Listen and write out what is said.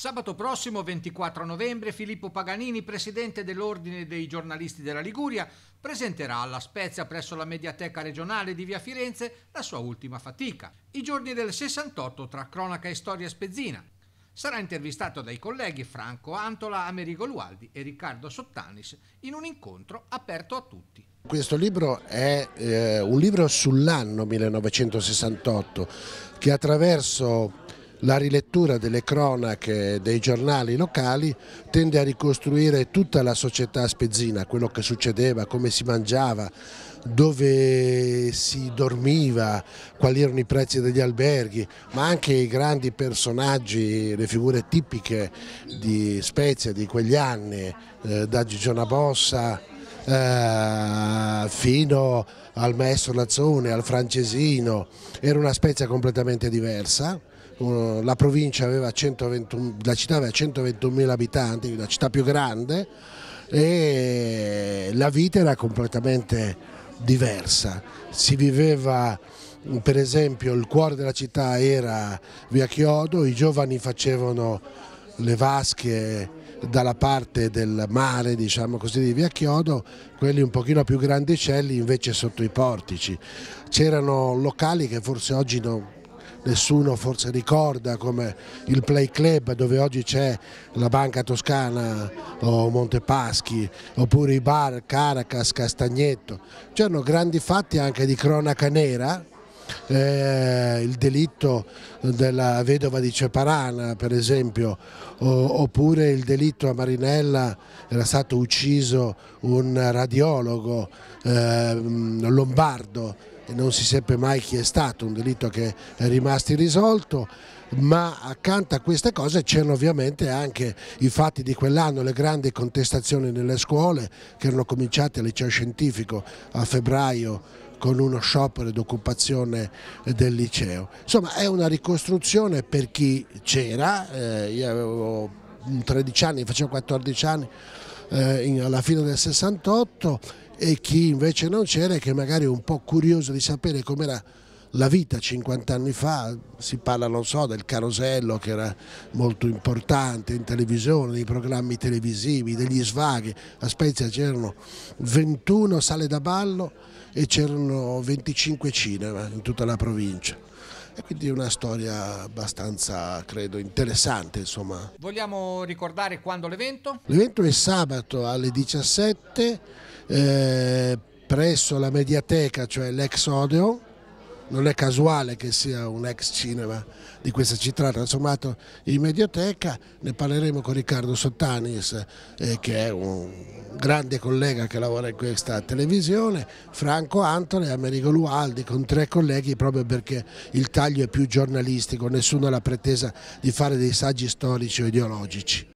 Sabato prossimo, 24 novembre, Filippo Paganini, presidente dell'Ordine dei giornalisti della Liguria, presenterà alla Spezia presso la Mediateca regionale di Via Firenze la sua ultima fatica, i giorni del 68 tra cronaca e storia spezzina. Sarà intervistato dai colleghi Franco Antola, Amerigo Lualdi e Riccardo Sottanis in un incontro aperto a tutti. Questo libro è eh, un libro sull'anno 1968 che attraverso la rilettura delle cronache dei giornali locali tende a ricostruire tutta la società spezzina, quello che succedeva, come si mangiava, dove si dormiva, quali erano i prezzi degli alberghi, ma anche i grandi personaggi, le figure tipiche di Spezia di quegli anni, eh, da Gigiona Bossa eh, fino al maestro Lazzone, al francesino, era una Spezia completamente diversa la provincia aveva 121, la città aveva 121.000 abitanti, la città più grande, e la vita era completamente diversa. Si viveva, per esempio, il cuore della città era via Chiodo, i giovani facevano le vasche dalla parte del mare diciamo così, di Via Chiodo, quelli un pochino più grandicelli invece sotto i portici. C'erano locali che forse oggi non, nessuno forse ricorda come il Play Club dove oggi c'è la Banca Toscana o Montepaschi oppure i bar Caracas, Castagnetto, c'erano grandi fatti anche di cronaca nera eh, il delitto della vedova di Ceparana per esempio o, oppure il delitto a Marinella era stato ucciso un radiologo eh, lombardo non si seppe mai chi è stato, un delitto che è rimasto irrisolto, ma accanto a queste cose c'erano ovviamente anche i fatti di quell'anno, le grandi contestazioni nelle scuole che erano cominciate al liceo scientifico a febbraio con uno sciopero d'occupazione del liceo. Insomma è una ricostruzione per chi c'era, eh, io avevo 13 anni, facevo 14 anni eh, in, alla fine del 68 e chi invece non c'era e che magari è un po' curioso di sapere com'era la vita 50 anni fa, si parla non so del carosello che era molto importante in televisione, dei programmi televisivi, degli svaghi, a Spezia c'erano 21 sale da ballo e c'erano 25 cinema in tutta la provincia. E quindi è una storia abbastanza, credo, interessante. Insomma. Vogliamo ricordare quando l'evento? L'evento è sabato alle 17 eh, presso la Mediateca, cioè l'ex Odeon, non è casuale che sia un ex cinema di questa città trasformato in mediateca, ne parleremo con Riccardo Sottanis eh, che è un grande collega che lavora in questa televisione, Franco Antone e Amerigo Lualdi con tre colleghi proprio perché il taglio è più giornalistico, nessuno ha la pretesa di fare dei saggi storici o ideologici.